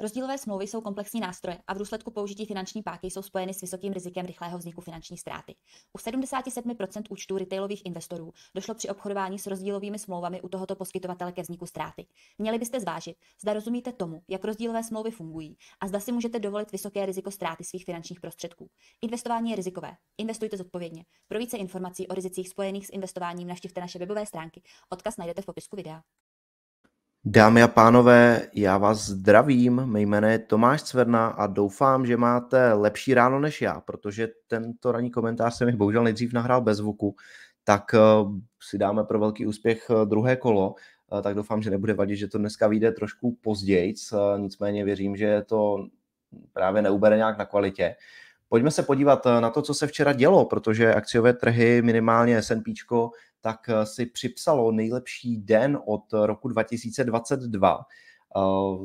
Rozdílové smlouvy jsou komplexní nástroje a v důsledku použití finanční páky jsou spojeny s vysokým rizikem rychlého vzniku finanční ztráty. U 77% účtů retailových investorů došlo při obchodování s rozdílovými smlouvami u tohoto poskytovatele ke vzniku ztráty. Měli byste zvážit, zda rozumíte tomu, jak rozdílové smlouvy fungují a zda si můžete dovolit vysoké riziko ztráty svých finančních prostředků. Investování je rizikové. Investujte zodpovědně. Pro více informací o rizicích spojených s investováním navštivte naše webové stránky. Odkaz najdete v popisku videa. Dámy a pánové, já vás zdravím. Mé jméno je Tomáš Cverna a doufám, že máte lepší ráno než já, protože tento ranní komentář se mi bohužel nejdřív nahrál bez zvuku, tak eh, si dáme pro velký úspěch eh, druhé kolo, eh, tak doufám, že nebude vadit, že to dneska vyjde trošku později, nicméně věřím, že to právě neubere nějak na kvalitě. Pojďme se podívat eh, na to, co se včera dělo, protože akciové trhy, minimálně S&P, tak eh, si připsalo nejlepší den od roku 2022, eh,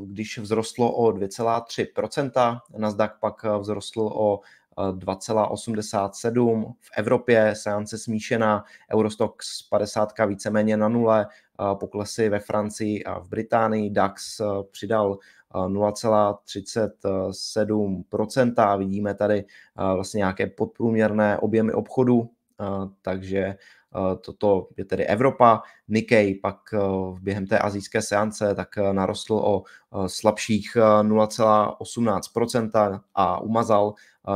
když vzrostlo o 2,3%, Nasdaq pak vzrostl o 2,87. V Evropě seance smíšená, Eurostox 50 víceméně na nule, poklesy ve Francii a v Británii, DAX e, přidal 0,37%. E, vidíme tady e, vlastně nějaké podprůměrné objemy obchodu, takže Eh, toto je tedy Evropa. Nikkei pak eh, během té azijské seance tak eh, narostl o slabších 0,18% a umazal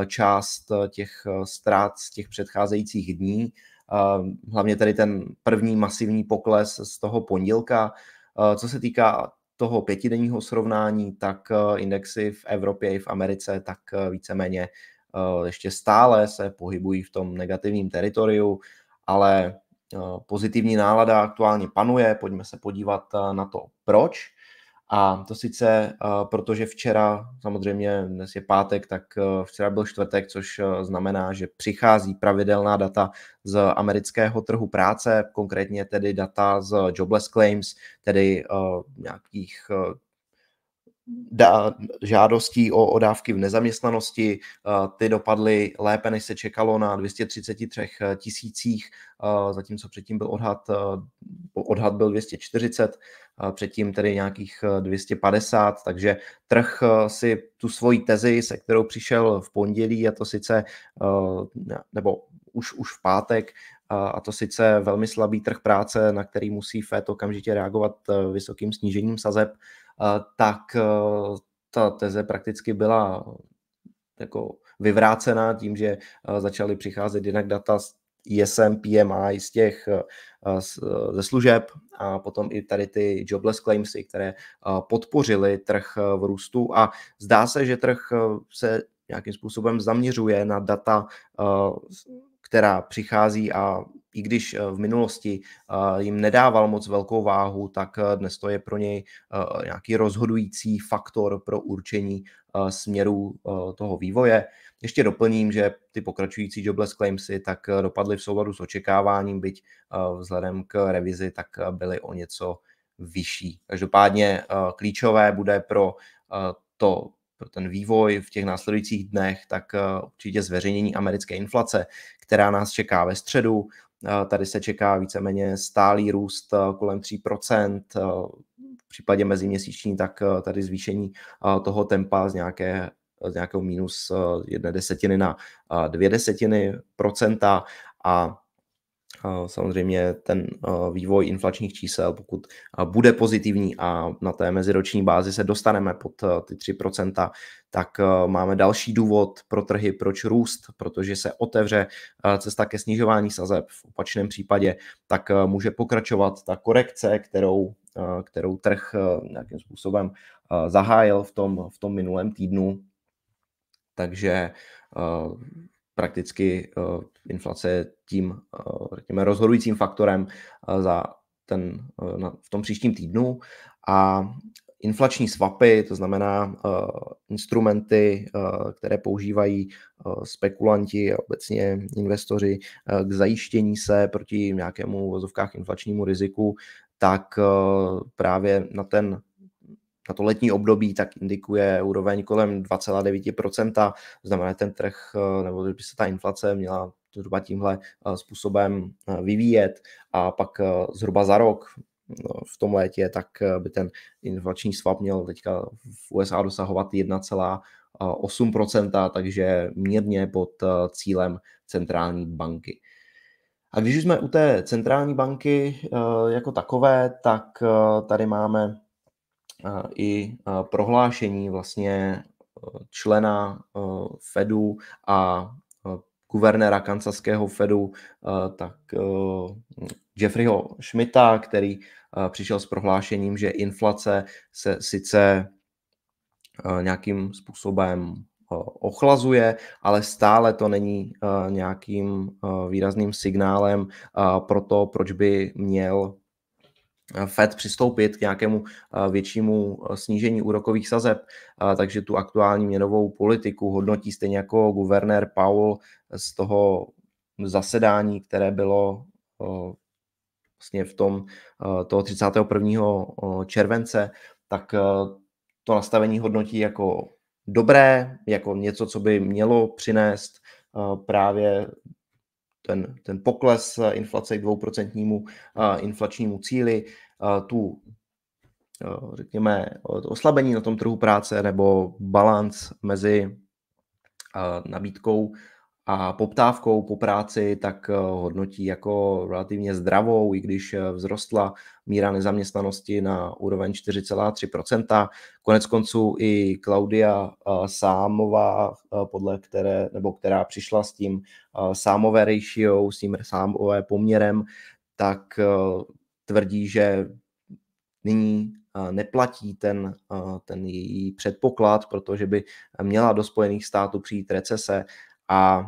část těch ztrát z těch předcházejících dní. Hlavně tedy ten první masivní pokles z toho pondělka. Co se týká toho pětidenního srovnání, tak indexy v Evropě i v Americe tak víceméně ještě stále se pohybují v tom negativním teritoriu ale eh, pozitivní nálada aktuálně panuje, pojďme se podívat eh, na to, proč. A to sice, eh, protože včera, samozřejmě dnes je pátek, tak včera byl čtvrtek, což znamená, že přichází pravidelná data z amerického trhu práce, konkrétně tedy data z jobless claims, tedy nějakých da, žádostí o, o dávky v nezaměstnanosti. Eh, ty dopadly lépe, než se čekalo na 233 eh, tisících, eh, zatímco předtím byl odhad, odhad byl 240, předtím tedy nějakých 250, takže trh si tu svoji tezi, se kterou přišel v pondělí, a to sice, nebo už, už v pátek, a to sice velmi slabý trh práce, na který musí FED okamžitě reagovat eh, vysokým snížením sazeb, eh, tak eh, ta teze prakticky byla jako vyvrácená tím, že začaly přicházet jinak data z ISM, PMI z těch ze služeb a potom i tady ty jobless claimsy, které podpořily trh v růstu a zdá se, že trh se nějakým způsobem zaměřuje na data která přichází a i když eh, v minulosti eh, jim nedával moc velkou váhu, tak eh, dnes to je pro něj nějaký rozhodující faktor pro určení směru toho vývoje. Ještě doplním, že ty pokračující jobless claimsy tak dopadly v souladu s očekáváním, byť vzhledem k revizi tak byly o něco vyšší. Každopádně klíčové bude pro to pro ten vývoj v těch následujících dnech, tak eh, určitě zveřejnění americké inflace, která nás čeká ve středu. Eh, tady se čeká víceméně stálý růst eh, kolem 3%, v případě meziměsíční, tak tady zvýšení toho tempa z nějaké z nějakého minus jedné desetiny na dvě desetiny procenta a samozřejmě ten vývoj inflačních čísel, pokud bude pozitivní a na té meziroční bázi se dostaneme pod ty 3%, tak máme další důvod pro trhy, proč růst, protože se otevře cesta ke snižování sazeb. V opačném případě tak může pokračovat ta korekce, kterou kterou trh nějakým způsobem zahájil v tom, v tom minulém týdnu. Takže prakticky uh, inflace je tím, uh, řekněme, rozhodujícím faktorem uh, za ten, uh, na, v tom příštím týdnu a inflační swapy, to znamená uh, instrumenty, uh, které používají uh, spekulanti a obecně investoři uh, k zajištění se proti nějakému vozovkách inflačnímu riziku, tak uh, právě na ten na to letní období, tak indikuje úroveň kolem 2,9%. To znamená, ten trh, eh, nebo by se ta inflace měla zhruba tímhle eh, způsobem eh, vyvíjet a pak zhruba za rok no, v tom létě, tak by ten inflační swap měl teďka v USA dosahovat 1,8%, takže mírně pod cílem centrální banky. A když jsme u té centrální banky jako takové, tak tady máme i prohlášení vlastně e, člena e, Fedu a e, guvernéra kansaského Fedu, tak Jeffreyho Schmidta, který přišel s prohlášením, že inflace se sice nějakým způsobem ochlazuje, ale stále to není nějakým výrazným signálem pro to, proč by měl Eh, Fed přistoupit k nějakému eh, většímu eh, snížení úrokových sazeb, takže tu aktuální měnovou politiku hodnotí stejně jako guvernér Powell z toho zasedání, které bylo vlastně v tom toho 31. července, tak to nastavení hodnotí jako dobré, jako něco, co by mělo přinést právě ten, ten pokles eh, inflace k dvouprocentnímu eh, inflačnímu cíli, eh, tu řekněme, oslabení na tom trhu práce nebo balans mezi nabídkou a poptávkou po práci tak eh, hodnotí jako relativně zdravou, i když eh, vzrostla míra nezaměstnanosti na úroveň 4,3%. Konec konců i Klaudia eh, Sámová, podle které, nebo která přišla s tím sámové ratio, s tím sámové poměrem, tak tvrdí, že nyní neplatí ten, ten její předpoklad, protože by měla do Spojených států přijít recese a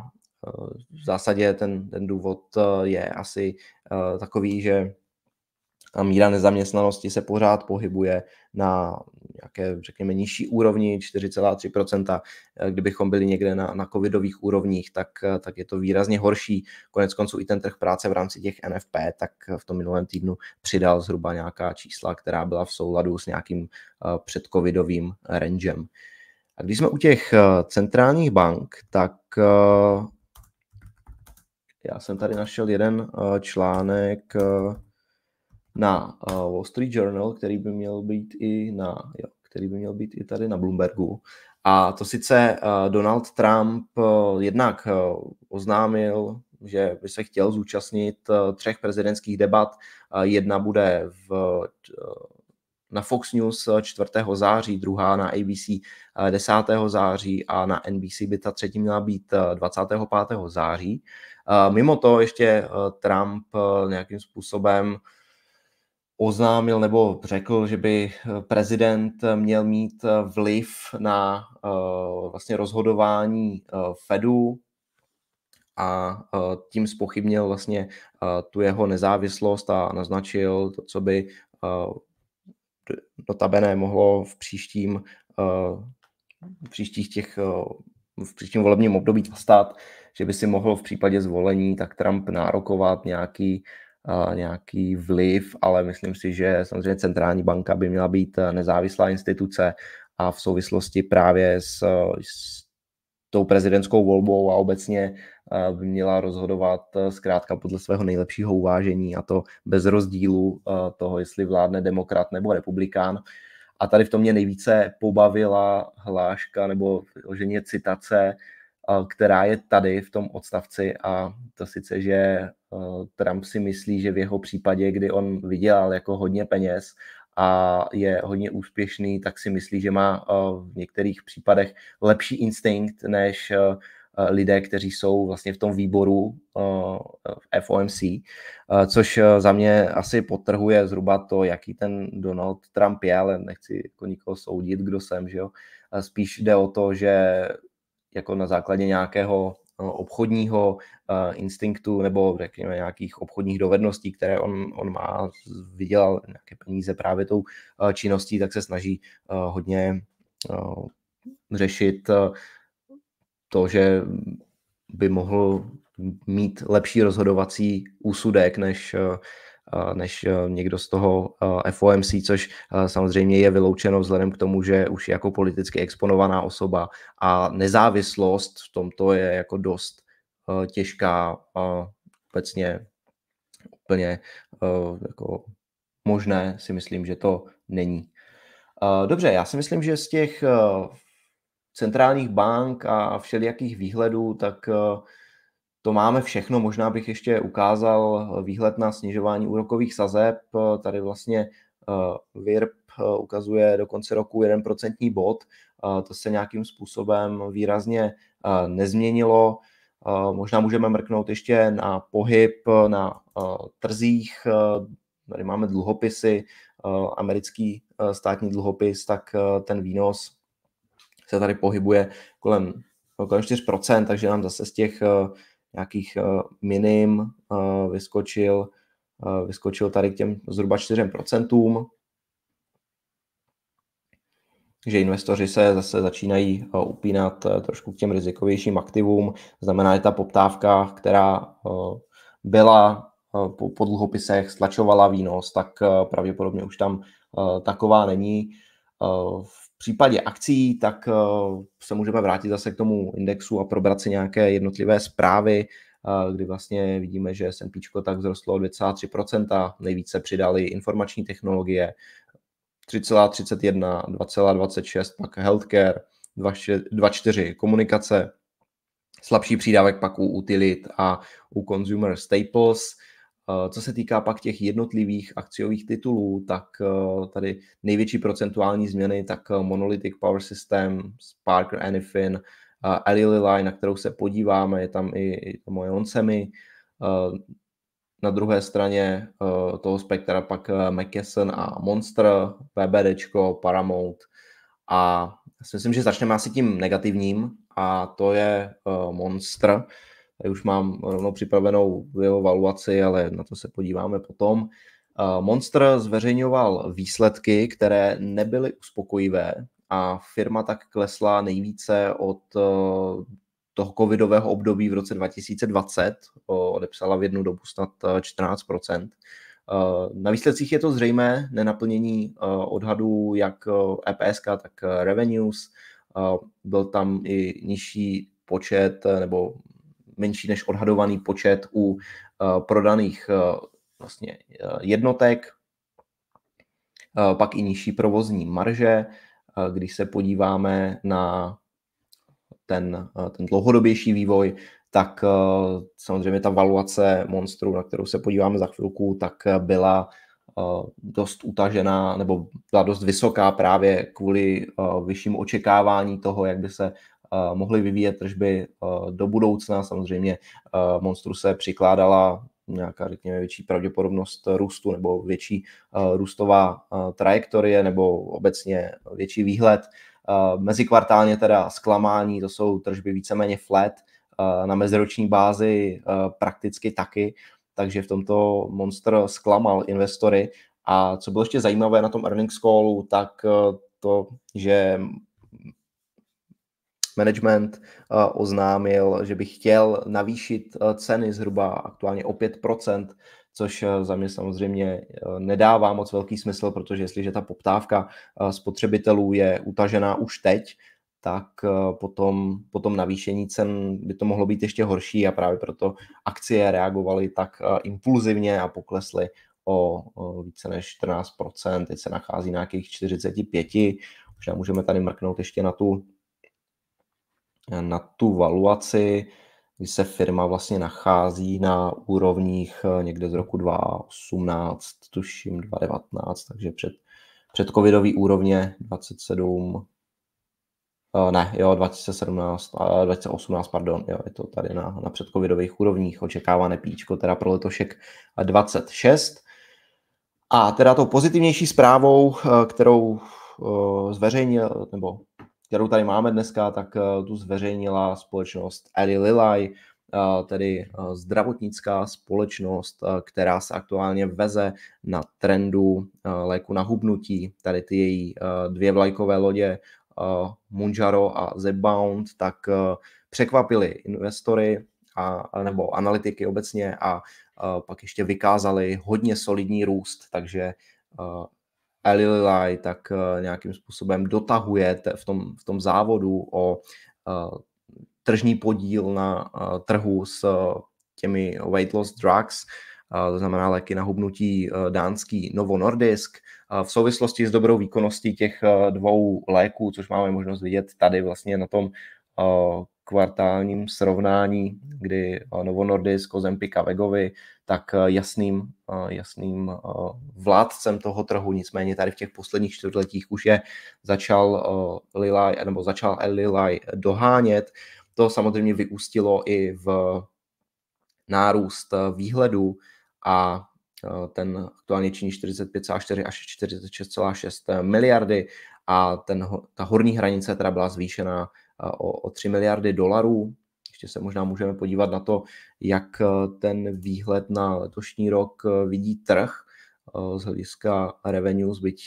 eh, v zásadě ten, ten důvod eh, je asi eh, takový, že míra nezaměstnanosti se pořád pohybuje na nějaké, řekněme, nižší úrovni, 4,3%. Kdybychom byli někde na, na covidových úrovních, tak, tak je to výrazně horší. Konec konců i ten trh práce v rámci těch NFP, tak v tom minulém týdnu přidal zhruba nějaká čísla, která byla v souladu s nějakým předcovidovým rangem. A když jsme u těch eh, centrálních bank, tak eh, já jsem tady našel jeden eh, článek na Wall Street Journal, který by měl být i na, jo, který by měl být i tady na Bloombergu. A to sice Donald Trump jednak oznámil, že by se chtěl zúčastnit třech prezidentských debat. Jedna bude v na Fox News 4. Eh, září, druhá na ABC 10. Eh, září a na NBC by ta třetí měla být 25. Eh, září. Mimo to ještě Trump nějakým způsobem oznámil nebo řekl, že by prezident měl mít vliv na vlastně rozhodování Fedu a tím spochybnil vlastně tu jeho nezávislost a naznačil to, co by notabene mohlo v příštím eh, v příštích těch eh, v příštím volebním období stát, že by si mohl v případě zvolení tak Trump nárokovat nějaký, eh, nějaký vliv, ale myslím si, že samozřejmě centrální banka by měla být nezávislá instituce a v souvislosti právě s, s tou prezidentskou volbou a obecně by eh, měla rozhodovat eh, zkrátka podle svého nejlepšího uvážení a to bez rozdílu eh, toho, jestli vládne demokrat nebo republikán. A tady v tom mě nejvíce pobavila hláška nebo vyloženě citace, která je tady v tom odstavci a to sice, že Trump si myslí, že v jeho případě, kdy on vydělal jako hodně peněz a je hodně úspěšný, tak si myslí, že má eh, v některých případech lepší instinkt než eh, eh, lidé, kteří jsou vlastně v tom výboru v FOMC, což za mě asi potrhuje zhruba to, jaký ten Donald Trump je, ale nechci jako nikoho soudit, kdo jsem, že jo. Spíš jde o to, že jako na základě nějakého Eh, obchodního eh, instinktu nebo řekněme nějakých obchodních dovedností, které on, on má, vydělal nějaké peníze právě tou eh, činností, tak se snaží hodně řešit to, že by mohl mít lepší rozhodovací úsudek než Eh, než eh, někdo z toho eh, FOMC, což samozřejmě je vyloučeno vzhledem k tomu, že už je jako politicky exponovaná osoba a nezávislost v tomto je jako dost těžká a obecně úplně jako možné si myslím, že to není. Dobře, já si myslím, že z těch centrálních bank a všelijakých výhledů, tak to máme všechno. Možná bych ještě ukázal eh, výhled na snižování úrokových sazeb. Eh, tady vlastně eh, VIRP ukazuje do konce roku 1% bod. To se nějakým způsobem výrazně nezměnilo. Možná můžeme mrknout ještě na pohyb na trzích. Tady máme dluhopisy, americký státní dluhopis, tak ten výnos se tady pohybuje kolem kolem 4%, takže nám zase z těch nějakých eh, minim eh, vyskočil, eh, vyskočil tady k těm zhruba 4%. Takže investoři se zase začínají upínat trošku k těm rizikovějším aktivům. Znamená, že ta poptávka, která byla po dluhopisech, stlačovala výnos, tak pravděpodobně už tam taková není. V v případě akcí, tak eh, se můžeme vrátit zase k tomu indexu a probrat si nějaké jednotlivé zprávy, eh, kdy vlastně vidíme, že S&P tak vzrostlo 2,3%, nejvíce přidali informační technologie, 3,31, 2,26, pak healthcare, 2,4 komunikace, slabší přídavek pak u utilit a u consumer staples – Eh, co se týká pak těch jednotlivých akciových titulů, tak eh, tady největší procentuální změny, tak eh, Monolithic Power System, Parker Anyfin, Eli Lilly, na kterou se podíváme, je tam i, i to moje Oncemi. Na druhé straně toho spektra pak McKesson a Monster, VBDčko, Paramount. A já si myslím, že začneme asi tím negativním, a to je Monster. Tady už mám rovnou připravenou jeho valuaci, ale na to se podíváme potom. Eh, Monster zveřejňoval výsledky, které nebyly uspokojivé a firma tak klesla nejvíce od eh, toho covidového období v roce 2020. Eh, odepsala v jednu dobu snad 14 na výsledcích je to zřejmé, nenaplnění odhadů jak EPSK e tak revenues. Byl tam i nižší počet nebo menší než odhadovaný počet u eh, prodaných eh, vlastně eh, jednotek, pak i nižší provozní marže. Když se podíváme na ten, ten dlouhodobější vývoj, tak samozřejmě ta valuace monstru, na kterou se podíváme za chvilku, tak byla dost utažená nebo byla dost vysoká právě kvůli vyššímu očekávání toho, jak by se Eh, mohli vyvíjet tržby eh, do budoucna. Samozřejmě eh, Monstru se přikládala nějaká, řekněme, větší pravděpodobnost růstu nebo větší růstová trajektorie nebo obecně větší výhled. Mezikvartálně teda zklamání, to jsou tržby víceméně flat, na meziroční bázi prakticky taky, takže v tomto Monster zklamal investory. A co bylo ještě zajímavé na tom earnings callu, tak to, že management eh, oznámil, že by chtěl navýšit eh, ceny zhruba aktuálně o 5%, což eh, za mě samozřejmě nedává moc velký smysl, protože jestliže ta poptávka spotřebitelů je utažená už teď, tak potom, potom navýšení cen by to mohlo být ještě horší a právě proto akcie reagovaly tak impulzivně a poklesly o, více než 14%, teď se nachází na nějakých 45%, možná můžeme tady mrknout ještě na tu na tu valuaci, kdy se firma vlastně nachází na úrovních eh, někde z roku 2018, tuším 2019, takže před, před covidový úrovně 27, eh, ne, jo, 2017, 2018, eh, pardon, jo, je to tady na, na předcovidových úrovních, očekávané píčko teda pro letošek 26. A teda tou pozitivnější zprávou, kterou zveřejnil, nebo kterou tady máme dneska, tak eh, tu zveřejnila společnost Eli Lilly, eh, tedy eh, zdravotnická společnost, která se aktuálně veze na trendu léku na hubnutí. Tady ty její dvě vlajkové lodě, Munjaro a Zebound, tak překvapili investory a, nebo analytiky obecně a pak ještě vykázali hodně solidní růst, takže Elilai tak eh, nějakým způsobem dotahuje v tom, v tom závodu o eh, tržní podíl na eh, trhu s těmi weight loss drugs, to znamená léky na hubnutí dánský Novo Nordisk. V souvislosti s dobrou výkonností těch dvou léků, což máme možnost vidět tady vlastně na tom kvartálním srovnání, kdy eh, Novo Nordisk a Vegovi, tak eh, jasným, eh, jasným vládcem toho trhu, nicméně tady v těch posledních čtvrtletích už je začal Lilaj, nebo začal Lilaj dohánět. To samozřejmě vyústilo i v nárůst výhledu a ten aktuálně činí 45,4 až 46,6 miliardy a ten, ta horní hranice teda byla zvýšena o, o 3 miliardy dolarů. Ještě se možná můžeme podívat na to, jak eh, ten výhled na letošní rok eh, vidí trh eh, z hlediska revenues, byť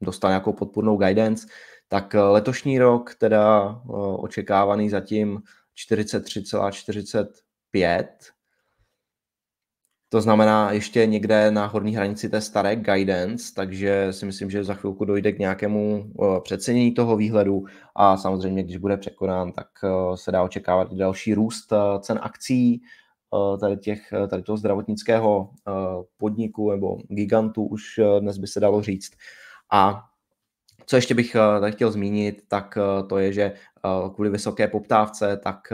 dostal nějakou podpůrnou guidance, tak letošní rok teda očekávaný zatím 43,45 to znamená ještě někde na horní hranici té staré guidance, takže si myslím, že za chvilku dojde k nějakému eh, přecenění toho výhledu a samozřejmě, když bude překonán, tak eh, se dá očekávat další růst eh, cen akcí tady, těch, tady toho zdravotnického podniku nebo gigantu už dnes by se dalo říct. A co ještě bych eh, tady chtěl zmínit, tak eh, to je, že eh, kvůli vysoké poptávce, tak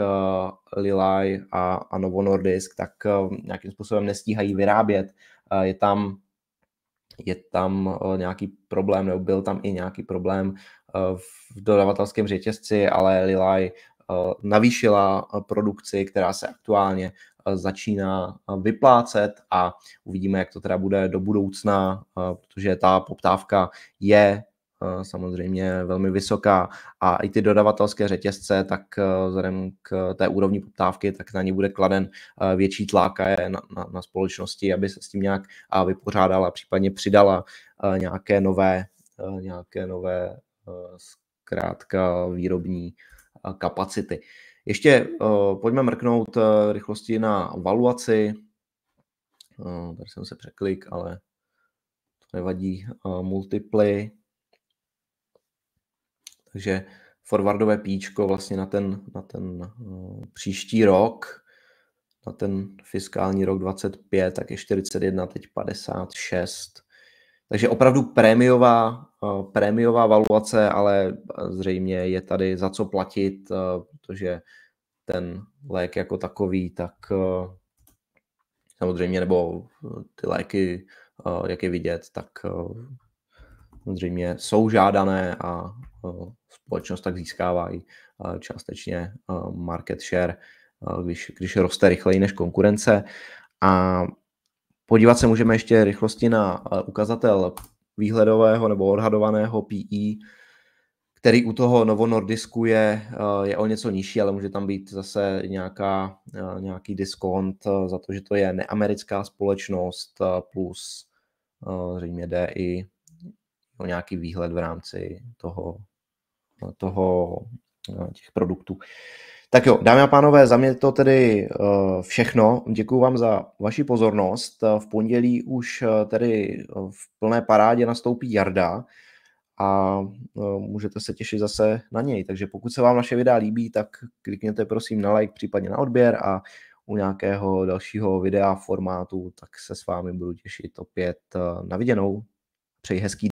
Lilaj a, a Novo Nordisk tak nějakým způsobem nestíhají vyrábět. Je tam je tam nějaký problém, nebo byl tam i nějaký problém v dodavatelském řetězci, ale Lilaj navýšila produkci, která se aktuálně začíná vyplácet a uvidíme, jak to teda bude do budoucna, protože ta poptávka je Eh, samozřejmě velmi vysoká a i ty dodavatelské řetězce, tak eh, vzhledem k té úrovni poptávky, tak na ně bude kladen eh, větší tlak a je na, na, na společnosti, aby se s tím nějak vypořádala, případně přidala nějaké nové, nějaké nové zkrátka výrobní kapacity. Ještě pojďme mrknout rychlosti na valuaci. Tady jsem se překlik, ale to nevadí. Multiply takže forwardové píčko vlastně na ten, na ten eh, příští rok, na ten fiskální rok 25, tak je 41, teď 56. Takže opravdu prémiová, eh, prémiová valuace, ale eh, zřejmě je tady za co platit, protože ten lék jako takový, tak samozřejmě, nebo ty léky, jak je vidět, tak samozřejmě jsou žádané a e, společnost tak získává i e, částečně e, market share, když, když roste rychleji než konkurence. A podívat se můžeme ještě rychlosti na ukazatel výhledového nebo odhadovaného PE, který u toho Novo Nordisku je, je o něco nižší, ale může tam být zase nějaká, nějaký diskont za to, že to je neamerická společnost plus zřejmě jde i o nějaký výhled v rámci toho, toho eh, těch produktů. Tak jo, dámy a pánové, za mě to tedy eh, všechno. Děkuji vám za vaši pozornost. Eh, v pondělí už tedy v plné parádě nastoupí Jarda a můžete se těšit zase na něj. Takže pokud se vám naše videa líbí, tak klikněte prosím na like, případně na odběr a u nějakého dalšího videa formátu, tak se s vámi budu těšit opět na viděnou. Přeji hezký